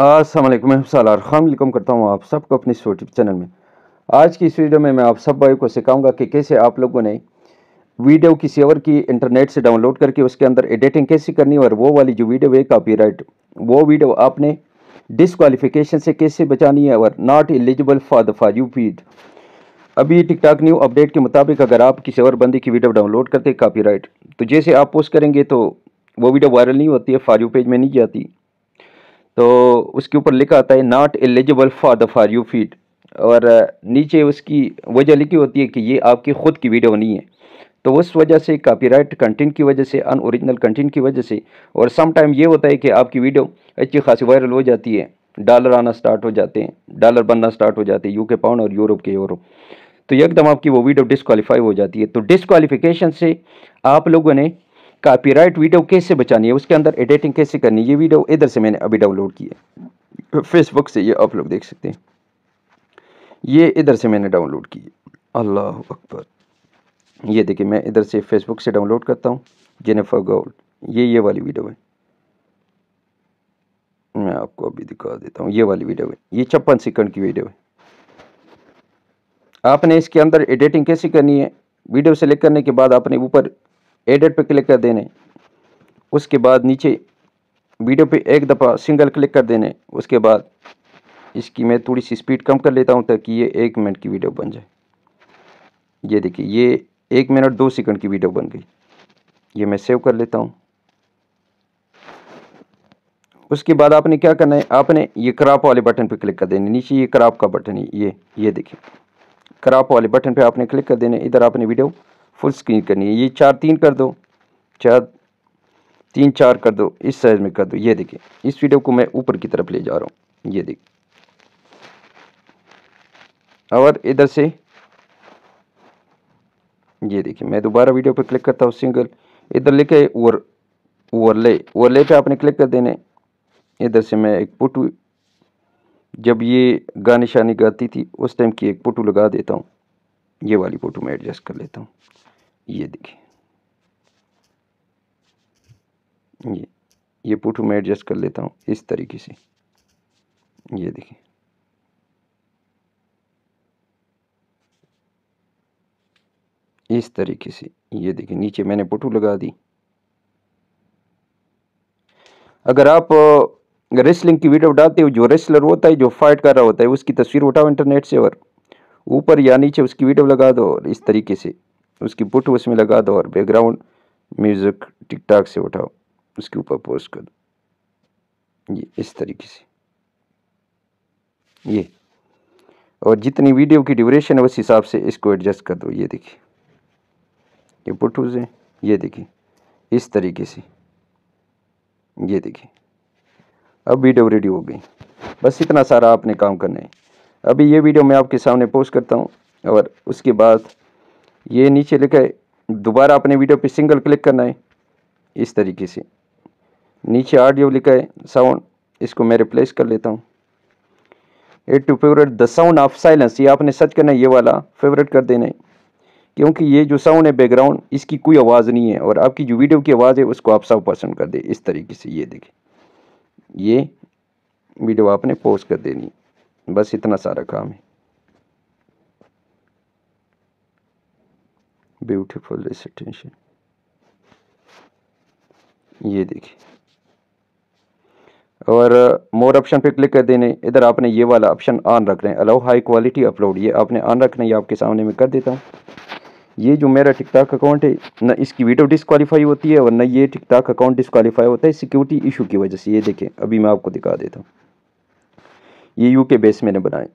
असलम मैं खान वेलकम करता हूँ आप सबको अपने इस यूट्यूब चैनल में आज की इस वीडियो में मैं आप सब भाई को सिखाऊंगा कि कैसे आप लोगों ने वीडियो किसी और की इंटरनेट से डाउनलोड करके उसके अंदर एडिटिंग कैसे करनी और वो वाली जो वीडियो है राइट वो वीडियो आपने डिसक्वालिफिकेशन से कैसे बचानी है और not eligible for the for you feed अभी टिकटॉक न्यू अपडेट के मुताबिक अगर आप किसी और बंदी की वीडियो डाउनलोड करते राइट तो जैसे आप पोस्ट करेंगे तो वो वीडियो वायरल नहीं होती है फॉर यू पेज में नहीं जाती तो उसके ऊपर लिखा आता है not eligible for the for you feed और नीचे उसकी वजह लिखी होती है कि ये आपकी ख़ुद की वीडियो नहीं है तो उस वजह से कॉपीराइट कंटेंट की वजह से अन ओरिजिनल कंटेंट की वजह से और सम टाइम ये होता है कि आपकी वीडियो अच्छी खासी वायरल हो जाती है डॉलर आना स्टार्ट हो जाते हैं डॉलर बनना स्टार्ट हो जाते हैं के पाउंड और यूरोप के यूरो तो एकदम आपकी वो वीडियो डिसक्वालीफाई हो जाती है तो डिसक्वालिफिकेशन से आप लोगों ने कॉपीराइट वीडियो कैसे बचानी है उसके अंदर एडिटिंग कैसे करनी है ये वीडियो इधर से मैंने अभी डाउनलोड की है फेसबुक से ये आप लोग देख सकते हैं ये इधर से मैंने डाउनलोड की है अल्लाह अकबर ये देखिए मैं इधर से फेसबुक से डाउनलोड करता हूँ जेनेफर गोल्ड ये ये वाली वीडियो है मैं आपको अभी दिखा देता हूँ ये वाली वीडियो है ये छप्पन सेकंड की वीडियो है आपने इसके अंदर एडिटिंग कैसे करनी है वीडियो सेलेक्ट करने के बाद आपने ऊपर एडिट पर क्लिक कर देने उसके बाद नीचे वीडियो पे एक दफ़ा सिंगल क्लिक कर देने उसके बाद इसकी मैं थोड़ी सी स्पीड कम कर लेता हूँ ताकि ये एक मिनट की वीडियो बन जाए ये देखिए ये एक मिनट दो सेकंड की वीडियो बन गई ये मैं सेव कर लेता हूँ उसके बाद आपने क्या करना है आपने ये क्राप वाले बटन पर क्लिक कर देने नीचे ये क्राप का बटन है ये ये देखिए क्राप वाले बटन पे आपने क्लिक कर देने इधर आपने वीडियो फुल स्क्रीन करनी है ये चार तीन कर दो चार तीन चार कर दो इस साइज़ में कर दो ये देखिए इस वीडियो को मैं ऊपर की तरफ ले जा रहा हूँ ये देखिए और इधर से ये देखिए मैं दोबारा वीडियो पर क्लिक करता हूँ सिंगल इधर लिखे ओवर ओवरले ओवरले पे आपने क्लिक कर देने इधर से मैं एक फोटो जब ये गाने शानी गाती थी उस टाइम की एक फोटो लगा देता हूँ ये वाली फ़ोटो मैं एडजस्ट कर लेता हूँ ये देखिए ये ये पुटू मैं एडजस्ट कर लेता हूँ इस तरीके से ये देखिए इस तरीके से ये देखिए नीचे मैंने पुटू लगा दी अगर आप रेसलिंग की वीडियो डालते हो जो रेसलर होता है जो फाइट कर रहा होता है उसकी तस्वीर उठाओ इंटरनेट से और ऊपर या नीचे उसकी वीडियो लगा दो इस तरीके से उसकी फोटो उसमें लगा दो और बैकग्राउंड म्यूज़िक टिकटॉक से उठाओ उसके ऊपर पोस्ट कर दो ये इस तरीके से ये और जितनी वीडियो की ड्यूरेशन है उस हिसाब से इसको एडजस्ट कर दो ये देखिए ये फोटोज़ हैं ये देखिए इस तरीके से ये देखिए अब वीडियो रेडी हो गई बस इतना सारा आपने काम करना है अभी ये वीडियो मैं आपके सामने पोस्ट करता हूँ और उसके बाद ये नीचे लिखा है दोबारा अपने वीडियो पे सिंगल क्लिक करना है इस तरीके से नीचे ऑडियो लिखा है साउंड इसको मैं रिप्लेस कर लेता हूँ add to favourite the sound of silence ये आपने सर्च करना है ये वाला फेवरेट कर देना है क्योंकि ये जो साउंड है बैकग्राउंड इसकी कोई आवाज़ नहीं है और आपकी जो वीडियो की आवाज़ है उसको आप सब पसंद कर दे इस तरीके से ये देखें ये वीडियो आपने पोस्ट कर देनी बस इतना सारा काम है ब्यूटीफुल रेसिटेंशन ये देखिए और मोर uh, ऑप्शन पे क्लिक कर देने इधर आपने ये वाला ऑप्शन ऑन रख रहे हैं अलाउ हाई क्वालिटी अपलोड ये आपने ऑन रखना ये आपके सामने मैं कर देता हूँ ये जो मेरा टिकटॉक अकाउंट है ना इसकी वीडियो डिसक्वालीफाई होती है और ना ये टिकटॉक अकाउंट डिसक्वालीफाई होता है सिक्योरिटी इशू की वजह से ये देखें अभी मैं आपको दिखा देता हूँ ये यू के बेस मैंने बनाए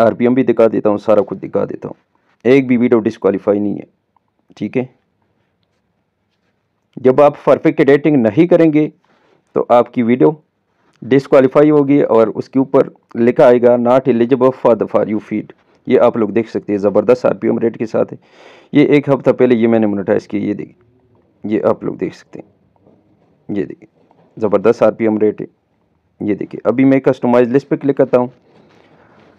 आर भी दिखा देता हूँ सारा कुछ दिखा देता हूँ एक भी वीडियो डिसक्वालीफाई नहीं है ठीक है जब आप परफेक्ट एडिटिंग नहीं करेंगे तो आपकी वीडियो डिसक्वालीफाई होगी और उसके ऊपर लिखा आएगा not eligible for the for you feed ये आप लोग देख सकते हैं ज़बरदस्त एम रेट के साथ है ये एक हफ्ता पहले ये मैंने मोनेटाइज किया ये देखिए ये आप लोग देख सकते हैं ये देखिए ज़बरदस्त एम रेट है ये देखिए अभी मैं कस्टमाइज लिस्ट पे क्लिक करता हूँ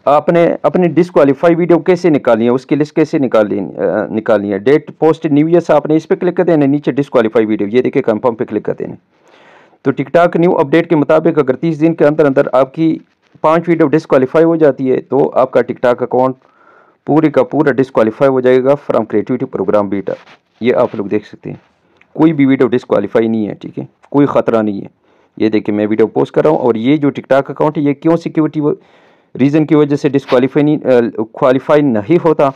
आपने अपनी डिसक्वालीफाई वीडियो कैसे निकाली है उसकी लिस्ट कैसे निकाली निकाली है डेट पोस्ट न्यू ईयर से आपने इस पर क्लिक कर देना नीचे डिसक्वालीफाई वीडियो ये देखिए कंफर्म पे क्लिक कर देना तो टिकटॉक न्यू अपडेट के मुताबिक अगर तीस दिन के अंदर अंदर आपकी पाँच वीडियो डिसक्वालीफाई हो जाती है तो आपका टिकटॉक अकाउंट पूरे का पूरा डिसक्वालीफाई हो जाएगा फ्रॉम क्रिएटिविटी प्रोग्राम बीटा ये आप लोग देख सकते हैं कोई भी वीडियो डिसक्वालीफाई नहीं है ठीक है कोई ख़तरा नहीं है ये देखिए मैं वीडियो पोस्ट कर रहा हूँ और ये जो टिकटॉक अकाउंट है ये क्यों सिक्योरिटी रीज़न की वजह से डिसकॉलीफाई नहीं क्वालिफाई नहीं होता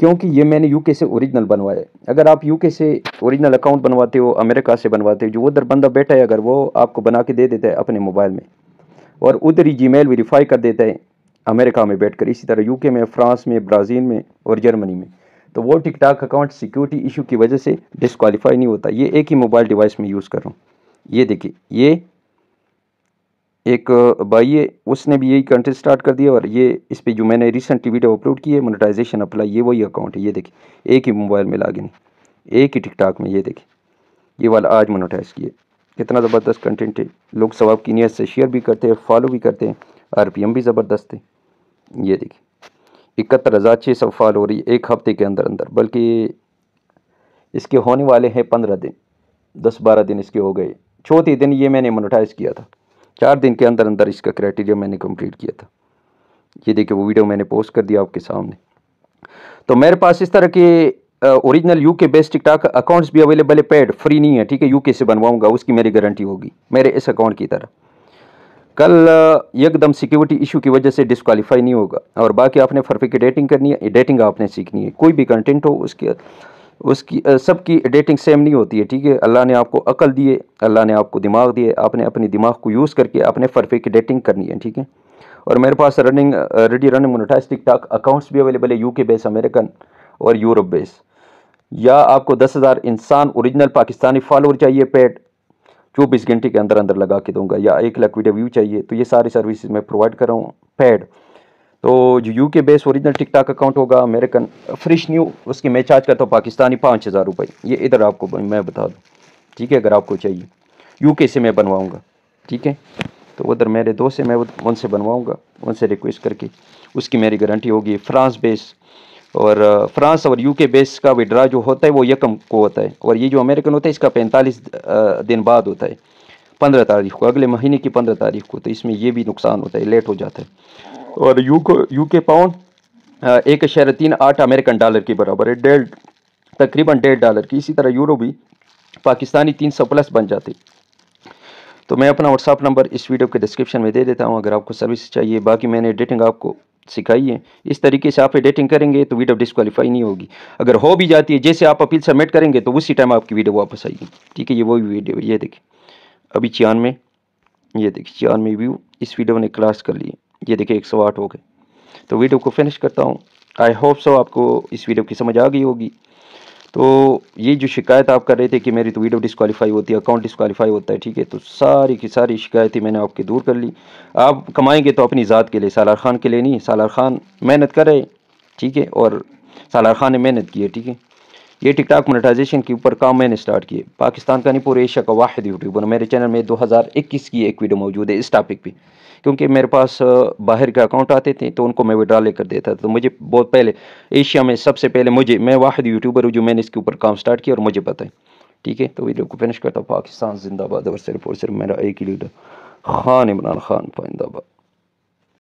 क्योंकि ये मैंने यूके से ओरिजिनल बनवाया है अगर आप यूके से ओरिजिनल अकाउंट बनवाते हो अमेरिका से बनवाते हो जो उधर बंदा बैठा है अगर वो आपको बना के दे देता है अपने मोबाइल में और उधर ही जी मेल वेरीफाई कर देता है अमेरिका में बैठ कर इसी तरह यूके में फ्रांस में ब्राज़ील में और जर्मनी में तो वो टिकटॉक अकाउंट सिक्योरिटी इशू की वजह से डिसक्वालीफाई नहीं होता ये एक ही मोबाइल डिवाइस में यूज़ कर रहा हूँ ये देखिए ये एक भाई है उसने भी यही कंटेंट स्टार्ट कर दिया और ये इस पर जो मैंने रिसेंटली वीडियो अपलोड की है मोनेटाइजेशन अप्लाई ये वही अकाउंट है ये देखिए एक ही मोबाइल में लागिन एक ही टिकटॉक में ये देखिए ये वाला आज मोनेटाइज किए कितना ज़बरदस्त कंटेंट है लोग सवाब की नीयत से शेयर भी करते हैं फॉलो भी करते हैं आर पी एम भी ज़बरदस्त है ये देखिए इकहत्तर हज़ार छः सौ फॉलो हो रही है एक हफ्ते के अंदर अंदर बल्कि इसके होने वाले हैं पंद्रह दिन दस बारह दिन इसके हो गए चौथे दिन ये मैंने मोनोटाइज़ किया था चार दिन के अंदर अंदर इसका क्राइटेरिया मैंने कंप्लीट किया था ये देखिए वो वीडियो मैंने पोस्ट कर दिया आपके सामने तो मेरे पास इस तरह के ओरिजिनल यू के बेस्ट टिकटॉक अकाउंट्स भी अवेलेबल है पेड फ्री नहीं है ठीक है यूके से बनवाऊंगा उसकी मेरी गारंटी होगी मेरे इस अकाउंट की तरह कल एकदम सिक्योरिटी इशू की वजह से डिस्कालीफाई नहीं होगा और बाकी आपने फर्फिक डेटिंग करनी है डेटिंग आपने सीखनी है कोई भी कंटेंट हो उसके उसकी सबकी डेटिंग सेम नहीं होती है ठीक है अल्लाह ने आपको अकल दिए अल्लाह ने आपको दिमाग दिए आपने अपने दिमाग को यूज़ करके अपने फ़रफे की डेटिंग करनी है ठीक है और मेरे पास रनिंग रेडी रनिंग मोनोटाइज टाक अकाउंट्स भी अवेलेबल है यूके बेस अमेरिकन और यूरोप बेस या आपको दस हज़ार इंसान ओरिजिनल पाकिस्तानी फॉलोअर चाहिए पेड चौबीस घंटे के अंदर अंदर लगा के दूंगा या एक लाख वीडियो व्यू चाहिए तो ये सारी सर्विसेज मैं प्रोवाइड कर रहा हूँ पेड तो जो U K base original TikTok account होगा अमेरिकन फ्रेश न्यू उसकी मैं चार्ज करता हूँ पाकिस्तानी पाँच हज़ार रुपये ये इधर आपको मैं बता दूँ ठीक है अगर आपको चाहिए यू के से मैं बनवाऊँगा ठीक है तो उधर मेरे दोस्त हैं मैं उनसे बनवाऊँगा उनसे रिक्वेस्ट करके उसकी मेरी गारंटी होगी फ्रांस बेस और फ्रांस और यू बेस का विड्रा जो होता है वो यकम को होता है और ये जो अमेरिकन होता है इसका पैंतालीस दिन बाद होता है पंद्रह तारीख को अगले महीने की पंद्रह तारीख को तो इसमें ये भी नुकसान होता है लेट हो जाता है और यू को यू के पाउंड एक इशारे तीन आठ अमेरिकन डॉलर के बराबर है डेढ़ तकरीबन डेढ़ डॉलर की इसी तरह यूरो भी पाकिस्तानी तीन सौ प्लस बन जाती तो मैं अपना व्हाट्सअप नंबर इस वीडियो के डिस्क्रिप्शन में दे देता हूँ अगर आपको सर्विस चाहिए बाकी मैंने एडिटिंग आपको सिखाई है इस तरीके से आप एडिटिंग करेंगे तो वीडियो डिस्कवालीफाई नहीं होगी अगर हो भी जाती है जैसे आप अपील सबमिट करेंगे तो उसी टाइम आपकी वीडियो वापस आएगी ठीक है ये वही वीडियो ये देखिए अभी चियानवे ये देखिए चियानवे व्यू इस वीडियो ने क्लास कर लिए ये देखिए 108 हो गए तो वीडियो को फिनिश करता हूँ आई होप सो आपको इस वीडियो की समझ आ गई होगी तो ये जो शिकायत आप कर रहे थे कि मेरी तो वीडियो डिस्कवालीफाई होती है अकाउंट डिस्कवालीफाई होता है ठीक है तो सारी की सारी शिकायतें मैंने आपकी दूर कर ली आप कमाएंगे तो अपनी ज़ात के लिए सालार खान के लिए नहीं सालार खान मेहनत कर रहे ठीक है और सालार खान ने मेहनत की है ठीक है ये टिकटॉक मोनेटाइजेशन के ऊपर काम मैंने स्टार्ट किए पाकिस्तान का नहीं पूरे एशिया का वाहिद यूट्यूबर मेरे चैनल में इक्कीस की एक वीडियो मौजूद है इस टॉपिक पर क्योंकि मेरे पास बाहर के अकाउंट आते थे तो उनको मैं विड्रा लेकर देता था तो मुझे बहुत पहले एशिया में सबसे पहले मुझे मैं वाहिद यूट्यूबर हूँ जो मैंने इसके ऊपर काम स्टार्ट किया और मुझे पता है ठीक है तो वीडियो को फिनिश करता हूँ पाकिस्तान जिंदाबाद और सिर्फ और सिर्फ मेरा एक ही लीडर खान इमरान खान फाइंदाबाद